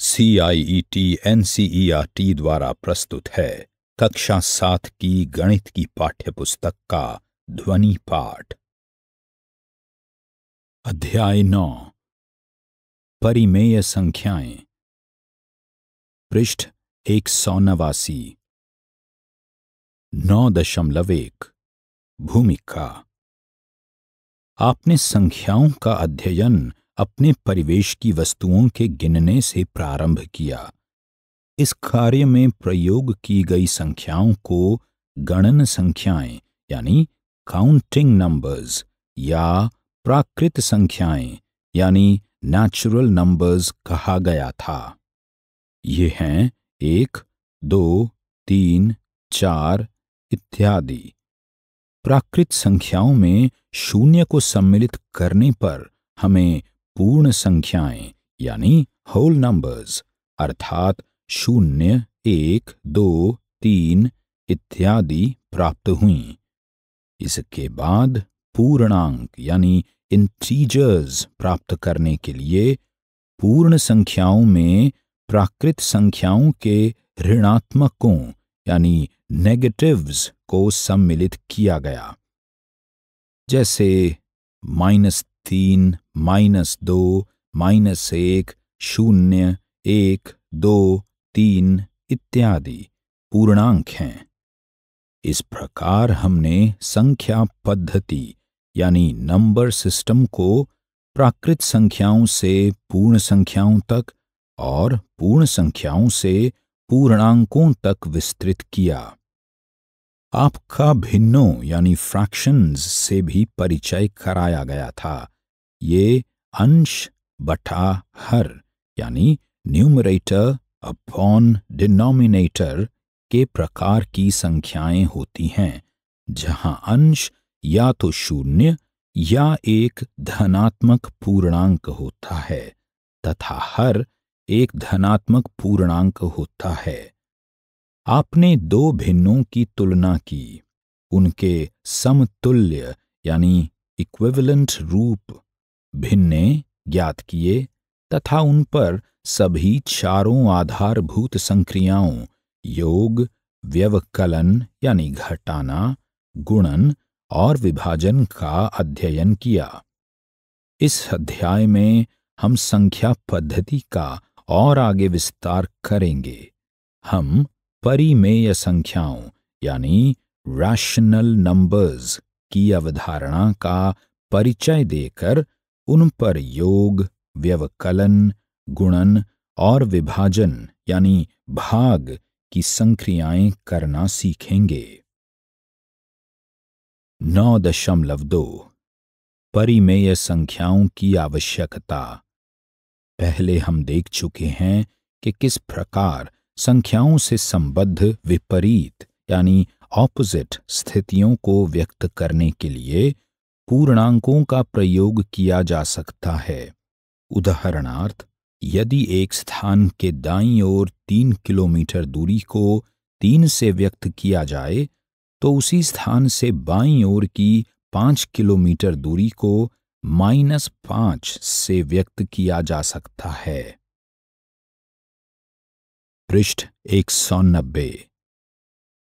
C I E T N C E R T द्वारा प्रस्तुत है कक्षा सात की गणित की पाठ्य पुस्तक का ध्वनि पाठ अध्याय नौ परिमेय संख्याएं पृष्ठ एक सौ नवासी नौ दशमलव एक भूमिका आपने संख्याओं का अध्ययन अपने परिवेश की वस्तुओं के गिनने से प्रारंभ किया इस कार्य में प्रयोग की गई संख्याओं को गणन संख्याएं यानी काउंटिंग नंबर्स या प्राकृत संख्याएं यानी नेचुरल नंबर्स कहा गया था ये हैं एक दो तीन चार इत्यादि प्राकृत संख्याओं में शून्य को सम्मिलित करने पर हमें पूर्ण संख्याएं यानी होल नंबर्स अर्थात शून्य एक दो तीन इत्यादि प्राप्त हुई इसके बाद पूर्णांक यानी इंटीजर्स प्राप्त करने के लिए पूर्ण संख्याओं में प्राकृत संख्याओं के ऋणात्मकों यानी नेगेटिव्स को सम्मिलित किया गया जैसे माइनस तीन माइनस दो माइनस एक शून्य एक दो तीन इत्यादि पूर्णांक हैं इस प्रकार हमने संख्या पद्धति यानी नंबर सिस्टम को प्राकृत संख्याओं से पूर्ण संख्याओं तक और पूर्ण संख्याओं से पूर्णांकों तक विस्तृत किया आपका भिन्नों यानी फ्रैक्शंस से भी परिचय कराया गया था ये अंश बटा हर यानी न्यूमरेटर अपॉन डिनोमिनेटर के प्रकार की संख्याएं होती हैं जहां अंश या तो शून्य या एक धनात्मक पूर्णांक होता है तथा हर एक धनात्मक पूर्णांक होता है आपने दो भिन्नों की तुलना की उनके समतुल्य यानी इक्विवेलेंट रूप भिन्ने ज्ञात किए तथा उन पर सभी चारों आधारभूत संक्रियाओं योग व्यवकलन यानी घटाना गुणन और विभाजन का अध्ययन किया इस अध्याय में हम संख्या पद्धति का और आगे विस्तार करेंगे हम परिमेय संख्याओं यानी रैशनल नंबर्स की अवधारणा का परिचय देकर उन पर योग व्यवकलन गुणन और विभाजन यानी भाग की संक्रियाएं करना सीखेंगे नौ दशमलव दो परिमेय संख्याओं की आवश्यकता पहले हम देख चुके हैं कि किस प्रकार संख्याओं से संबद्ध विपरीत यानी ऑपोजिट स्थितियों को व्यक्त करने के लिए पूर्णांकों का प्रयोग किया जा सकता है उदाहरणार्थ यदि एक स्थान के दाईं ओर तीन किलोमीटर दूरी को तीन से व्यक्त किया जाए तो उसी स्थान से बाईं ओर की पांच किलोमीटर दूरी को माइनस पांच से व्यक्त किया जा सकता है पृष्ठ एक सौ नब्बे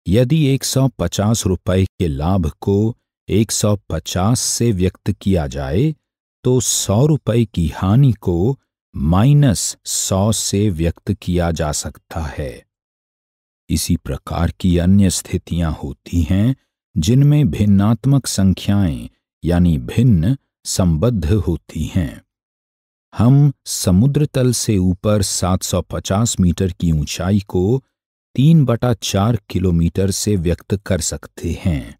यदि एक सौ पचास रुपये के लाभ को 150 से व्यक्त किया जाए तो सौ रुपये की हानि को माइनस सौ से व्यक्त किया जा सकता है इसी प्रकार की अन्य स्थितियां होती हैं जिनमें भिन्नात्मक संख्याएं यानी भिन्न संबद्ध होती हैं हम समुद्र तल से ऊपर 750 मीटर की ऊंचाई को तीन बटा चार किलोमीटर से व्यक्त कर सकते हैं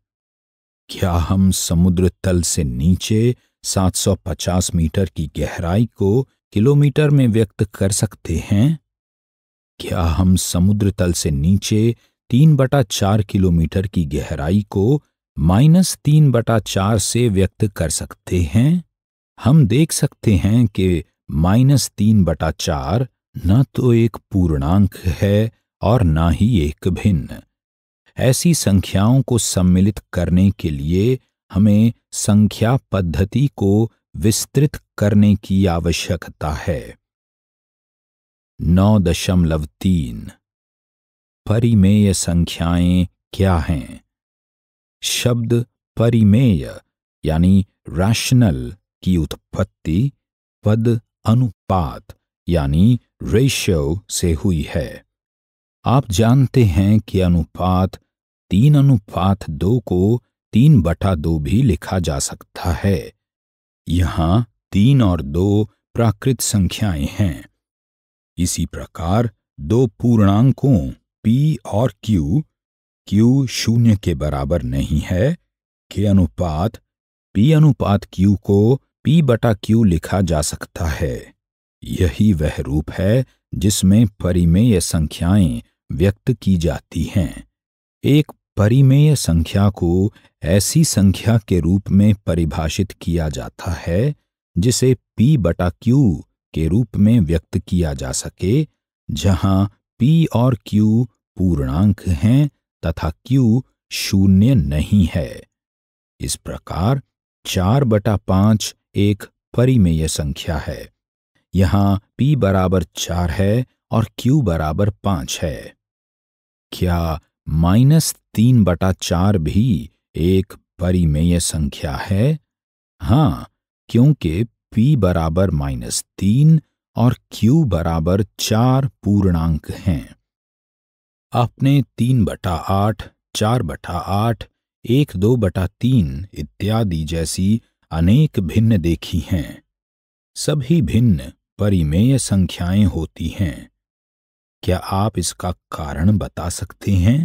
क्या हम समुद्र तल से नीचे 750 मीटर की गहराई को किलोमीटर में व्यक्त कर सकते हैं क्या हम समुद्र तल से नीचे तीन बटा चार किलोमीटर की गहराई को माइनस तीन बटा चार से व्यक्त कर सकते हैं हम देख सकते हैं कि माइनस तीन बटा चार न तो एक पूर्णांक है और न ही एक भिन्न ऐसी संख्याओं को सम्मिलित करने के लिए हमें संख्या पद्धति को विस्तृत करने की आवश्यकता है नौ दशमलव तीन परिमेय संख्याएं क्या हैं शब्द परिमेय यानी रैशनल की उत्पत्ति पद अनुपात यानी रेशियो से हुई है आप जानते हैं कि अनुपात तीन अनुपात दो को तीन बटा दो भी लिखा जा सकता है यहां तीन और दो प्राकृत संख्याएं हैं इसी प्रकार दो पूर्णांकों p और q q शून्य के बराबर नहीं है के अनुपात p अनुपात q को p बटा q लिखा जा सकता है यही वह रूप है जिसमें परिमेय संख्याएं व्यक्त की जाती हैं एक परिमेय संख्या को ऐसी संख्या के रूप में परिभाषित किया जाता है जिसे p बटा q के रूप में व्यक्त किया जा सके जहां p और q पूर्णांक हैं तथा q शून्य नहीं है इस प्रकार चार बटा पांच एक परिमेय संख्या है यहाँ p बराबर चार है और q बराबर पांच है क्या माइनस तीन बटा चार भी एक परिमेय संख्या है हाँ क्योंकि p बराबर माइनस तीन और q बराबर चार पूर्णांक हैं आपने तीन बटा आठ चार बटा आठ एक दो बटा तीन इत्यादि जैसी अनेक भिन्न देखी हैं सभी भिन्न परिमेय संख्याएं होती हैं क्या आप इसका कारण बता सकते हैं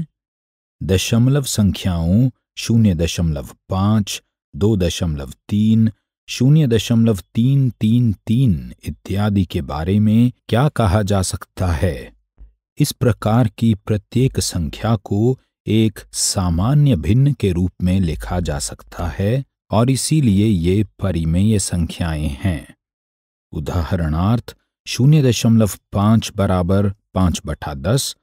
दशमलव संख्याओं शून्य दशमलव पांच दो दशमलव तीन शून्य दशमलव तीन तीन तीन इत्यादि के बारे में क्या कहा जा सकता है इस प्रकार की प्रत्येक संख्या को एक सामान्य भिन्न के रूप में लिखा जा सकता है और इसीलिए ये परिमेय संख्याएं हैं उदाहरणार्थ शून्य दशमलव पांच बराबर पाँच बटा दस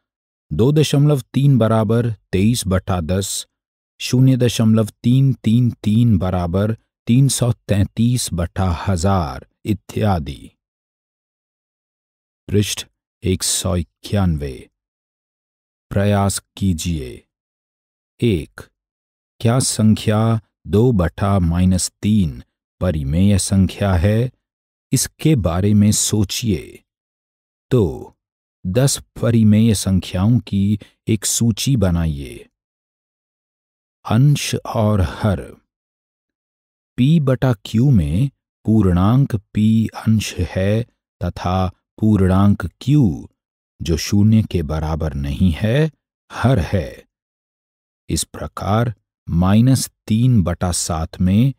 दो दशमलव तीन बराबर तेईस बटा दस शून्य दशमलव तीन तीन तीन बराबर तीन सौ तैतीस बटा हजार इत्यादि पृष्ठ एक सौ इक्यानवे प्रयास कीजिए एक क्या संख्या दो बटा माइनस तीन परिमेय संख्या है इसके बारे में सोचिए दो तो, दस परिमेय संख्याओं की एक सूची बनाइए अंश और हर पी बटा क्यू में पूर्णांक पी अंश है तथा पूर्णांक क्यू जो शून्य के बराबर नहीं है हर है इस प्रकार माइनस तीन बटा सात में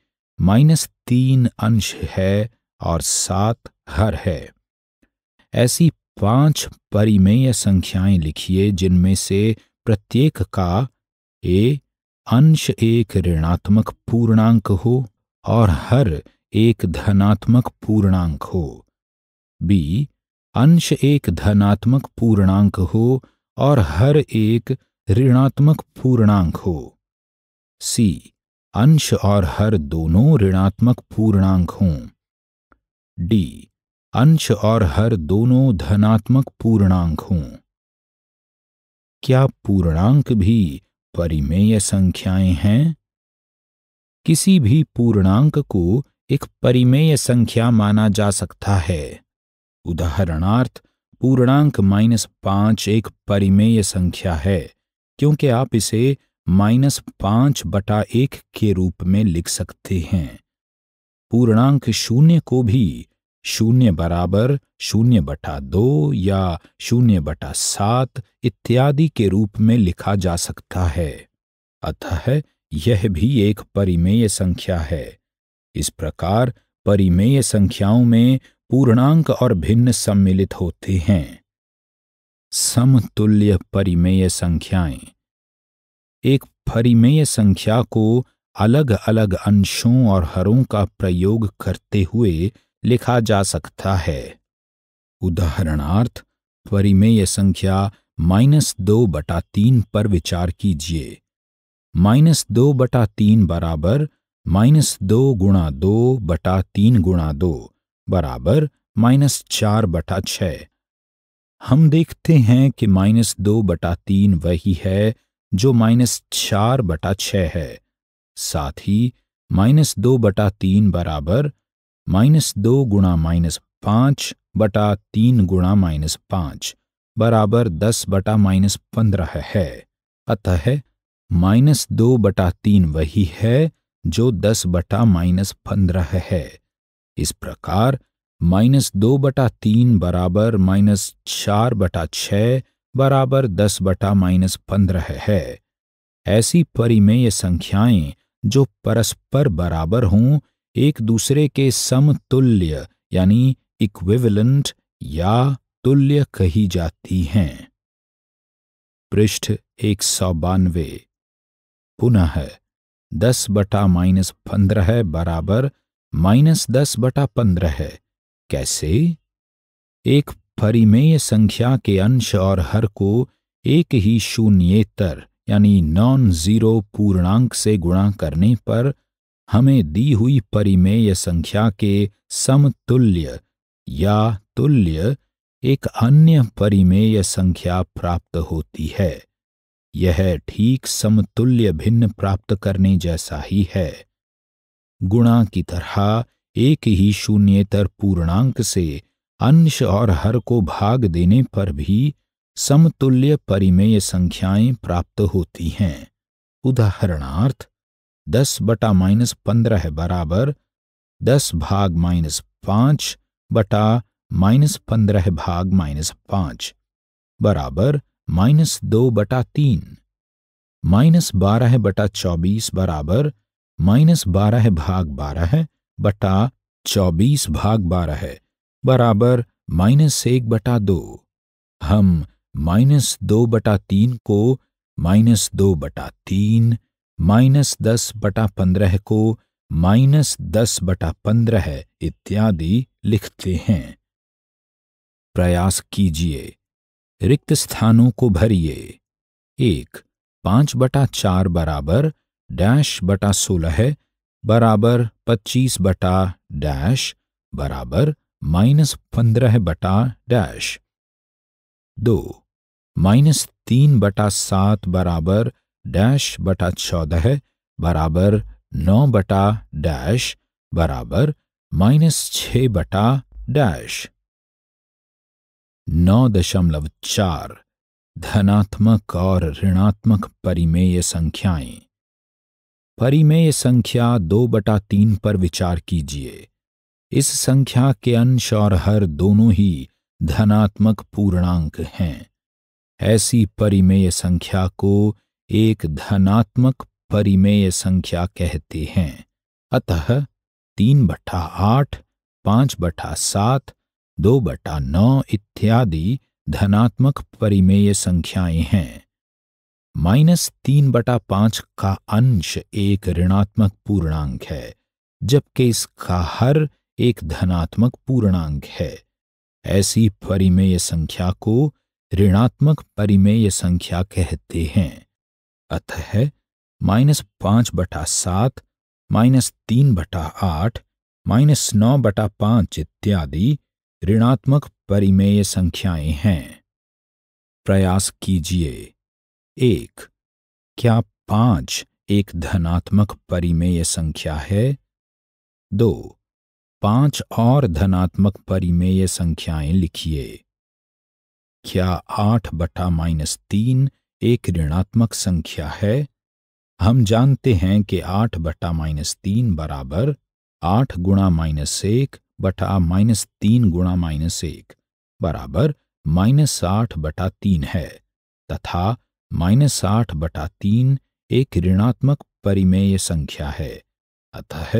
माइनस तीन अंश है और सात हर है ऐसी पांच परिमेय संख्याएं लिखिए जिनमें से प्रत्येक का ए अंश एक ऋणात्मक पूर्णांक हो और हर एक धनात्मक पूर्णांक हो बी अंश एक धनात्मक पूर्णांक हो और हर एक ऋणात्मक पूर्णांक हो सी अंश और हर दोनों ऋणात्मक पूर्णांक हों डी अंश और हर दोनों धनात्मक पूर्णांक हों क्या पूर्णांक भी परिमेय संख्याएं हैं किसी भी पूर्णांक को एक परिमेय संख्या माना जा सकता है उदाहरणार्थ पूर्णांक माइनस पांच एक परिमेय संख्या है क्योंकि आप इसे माइनस पांच बटा एक के रूप में लिख सकते हैं पूर्णांक शून्य को भी शून्य बराबर शून्य बटा दो या शून्य बटा सात इत्यादि के रूप में लिखा जा सकता है अतः यह भी एक परिमेय संख्या है इस प्रकार परिमेय संख्याओं में पूर्णांक और भिन्न सम्मिलित होते हैं समतुल्य परिमेय संख्याएं एक परिमेय संख्या को अलग अलग अंशों और हरों का प्रयोग करते हुए लिखा जा सकता है उदाहरणार्थ परिमेय संख्या माइनस दो बटा तीन पर विचार कीजिए माइनस दो बटा तीन बराबर माइनस दो गुणा दो बटा तीन गुणा दो बराबर माइनस चार बटा छ हम देखते हैं कि माइनस दो बटा तीन वही है जो माइनस चार बटा छ है साथ ही माइनस दो बटा तीन बराबर माइनस दो गुणा माइनस पाँच बटा तीन गुणा माइनस पाँच बराबर दस बटा माइनस पंद्रह है अतः माइनस दो बटा तीन वही है जो दस बटा माइनस पंद्रह है इस प्रकार माइनस दो बटा तीन बराबर माइनस चार बटा छ बराबर दस बटा माइनस पंद्रह है ऐसी परिमेय संख्याएं जो परस्पर बराबर हों एक दूसरे के समतुल्य यानी इक्विवेलेंट या तुल्य कही जाती हैं पृष्ठ एक सौ बानवे पुनः दस बटा माइनस पंद्रह बराबर माइनस दस बटा पंद्रह कैसे एक परिमेय संख्या के अंश और हर को एक ही शून्येतर यानी नॉन जीरो पूर्णांक से गुणा करने पर हमें दी हुई परिमेय संख्या के समतुल्य या तुल्य एक अन्य परिमेय संख्या प्राप्त होती है यह ठीक समतुल्य भिन्न प्राप्त करने जैसा ही है गुणा की तरह एक ही शून्यतर पूर्णांक से अंश और हर को भाग देने पर भी समतुल्य परिमेय संख्याएं प्राप्त होती हैं उदाहरणार्थ दस बटा माइनस पंद्रह है बराबर दस भाग माइनस पांच बटा माइनस पंद्रह भाग माइनस पांच बराबर माइनस दो बटा तीन माइनस बारह बटा चौबीस बराबर माइनस बारह भाग बारह बटा चौबीस भाग बारह है बराबर माइनस एक बटा दो हम माइनस दो बटा तीन को माइनस दो बटा तीन माइनस दस बटा पंद्रह को माइनस दस बटा पंद्रह इत्यादि लिखते हैं प्रयास कीजिए रिक्त स्थानों को भरिए एक पांच बटा चार बराबर डैश बटा सोलह बराबर पच्चीस बटा डैश बराबर माइनस पंद्रह बटा डैश दो माइनस तीन बटा सात बराबर डैश बटा चौदह बराबर नौ बटा डैश बराबर माइनस छ बटा डैश नौ दशमलव चार धनात्मक और ऋणात्मक परिमेय संख्याएं परिमेय संख्या दो बटा तीन पर विचार कीजिए इस संख्या के अंश और हर दोनों ही धनात्मक पूर्णांक हैं ऐसी परिमेय संख्या को एक धनात्मक परिमेय संख्या कहते हैं अतः तीन बटा आठ पांच बटा सात दो बटा नौ इत्यादि धनात्मक परिमेय संख्याएं हैं माइनस तीन बटा पांच का अंश एक ऋणात्मक पूर्णांक है जबकि इसका हर एक धनात्मक पूर्णांक है ऐसी परिमेय संख्या को ऋणात्मक परिमेय संख्या कहते हैं अतः माइनस पांच बटा सात माइनस तीन बटा आठ माइनस नौ बटा पांच इत्यादि ऋणात्मक परिमेय संख्याएं हैं प्रयास कीजिए एक क्या पांच एक धनात्मक परिमेय संख्या है दो पांच और धनात्मक परिमेय संख्याएं लिखिए क्या आठ बटा माइनस तीन एक ऋणात्मक संख्या है हम जानते हैं कि आठ बटा माइनस तीन बराबर आठ गुणा माइनस एक बटा माइनस तीन गुणा माइनस एक बराबर माइनस आठ बटा तीन है तथा माइनस आठ बटा तीन एक ऋणात्मक परिमेय संख्या है अतः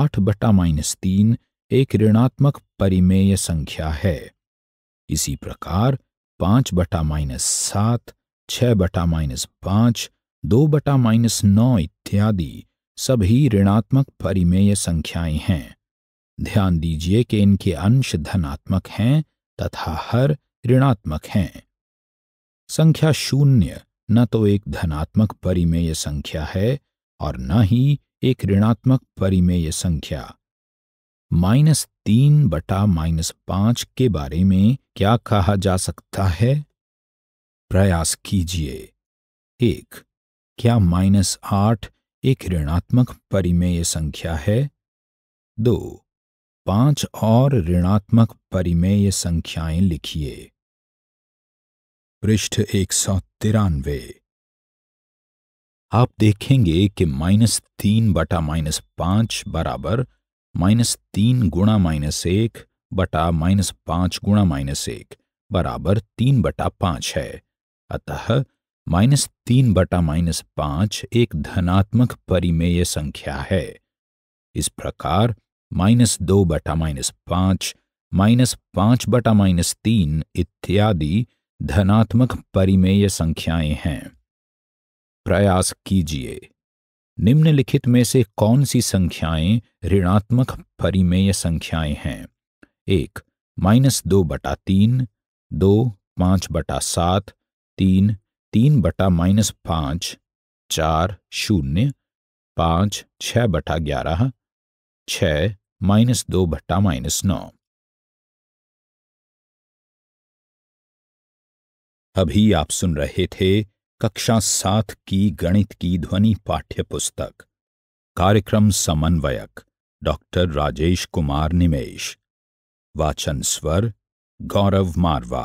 आठ बटा माइनस तीन एक ऋणात्मक परिमेय संख्या है इसी प्रकार पांच बटा माइनस सात छह बटा माइनस पांच दो बटा माइनस नौ इत्यादि सभी ऋणात्मक परिमेय संख्याएं हैं ध्यान दीजिए कि इनके अंश धनात्मक हैं तथा हर ऋणात्मक हैं संख्या शून्य न तो एक धनात्मक परिमेय संख्या है और न ही एक ऋणात्मक परिमेय संख्या माइनस तीन बटा माइनस पांच के बारे में क्या कहा जा सकता है प्रयास कीजिए एक क्या माइनस आठ एक ऋणात्मक परिमेय संख्या है दो पांच और ऋणात्मक परिमेय संख्याएं लिखिए पृष्ठ एक सौ तिरानवे आप देखेंगे कि माइनस तीन बटा माइनस पांच बराबर माइनस तीन गुणा माइनस एक बटा माइनस पांच गुणा माइनस एक बराबर तीन बटा पांच है अतः माइनस तीन बटा माइनस पांच एक धनात्मक परिमेय संख्या है इस प्रकार माइनस दो बटा माइनस पांच माइनस पांच बटा माइनस तीन इत्यादि धनात्मक परिमेय संख्याएं हैं प्रयास कीजिए निम्नलिखित में से कौन सी संख्याएं ऋणात्मक परिमेय संख्याएं हैं एक माइनस दो बटा तीन दो पांच बटा सात तीन तीन बटा माइनस पाँच चार शून्य पाँच छः बटा ग्यारह छ माइनस दो बटा माइनस नौ अभी आप सुन रहे थे कक्षा सात की गणित की ध्वनि पाठ्य पुस्तक कार्यक्रम समन्वयक डॉक्टर राजेश कुमार निमेश वाचन स्वर गौरव मारवा